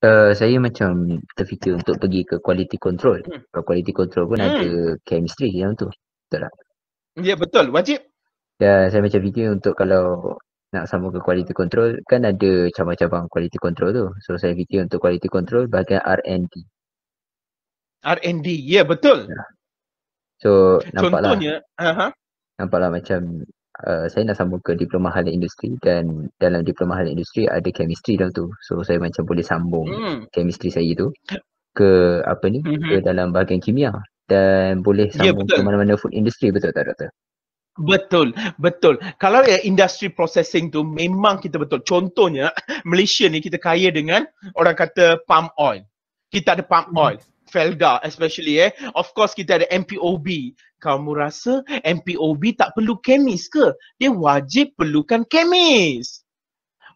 Eh, saya macam terfikir untuk pergi ke quality control. Hmm. Kalau quality control pun hmm. ada chemistry yang tu. Betul tak? Ya yeah, betul, wajib. Ya, saya macam fikir untuk kalau nak sambung ke quality control kan ada cabang-cabang quality control tu. So saya fikir untuk quality control bahagian R&D. R&D, ya yeah, betul. Ya. So nampaklah. Contohnya, Uh-huh. Nampaklah macam uh, saya nak sambung ke diploma halal industri dan dalam diploma halal industri ada chemistry dalam tu so saya macam boleh sambung hmm. chemistry saya tu ke apa ni mm-hmm. ke dalam bahagian kimia dan boleh ya, sambung yeah, ke mana-mana food industry betul tak doktor Betul, betul. Kalau ya industri processing tu memang kita betul. Contohnya Malaysia ni kita kaya dengan orang kata palm oil. Kita ada palm mhm. oil. Hmm. Felda especially eh. Of course kita ada MPOB. Kamu rasa MPOB tak perlu kemis ke? Dia wajib perlukan kemis.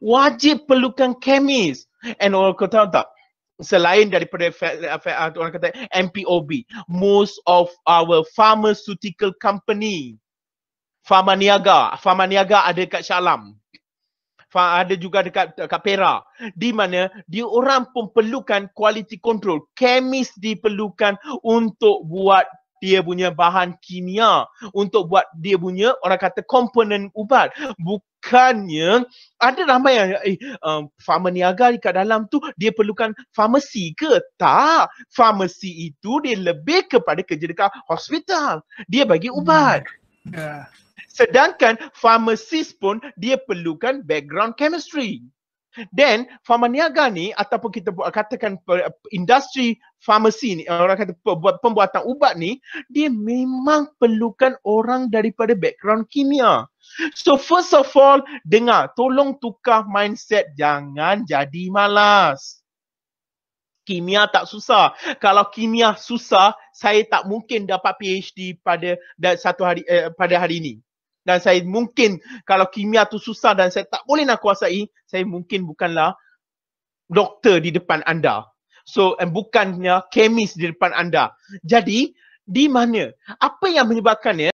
Wajib perlukan kemis. And orang kata tak? Selain daripada ah, orang kata MPOB, most of our pharmaceutical company, Pharma Niaga, Pharma Niaga ada kat Shalam ada juga dekat dekat Pera di mana dia orang pun perlukan quality control kemis diperlukan untuk buat dia punya bahan kimia untuk buat dia punya orang kata komponen ubat bukannya ada ramai yang eh um, farmer niaga dekat dalam tu dia perlukan farmasi ke tak farmasi itu dia lebih kepada kerja dekat hospital dia bagi ubat hmm. yeah. Sedangkan pharmacist pun dia perlukan background chemistry. Then farmaniaga ni ataupun kita katakan industri farmasi ni orang kata pembuatan ubat ni dia memang perlukan orang daripada background kimia. So first of all dengar tolong tukar mindset jangan jadi malas. Kimia tak susah. Kalau kimia susah saya tak mungkin dapat PhD pada satu hari eh, pada hari ini dan saya mungkin kalau kimia tu susah dan saya tak boleh nak kuasai, saya mungkin bukanlah doktor di depan anda. So, and bukannya kemis di depan anda. Jadi, di mana? Apa yang menyebabkannya?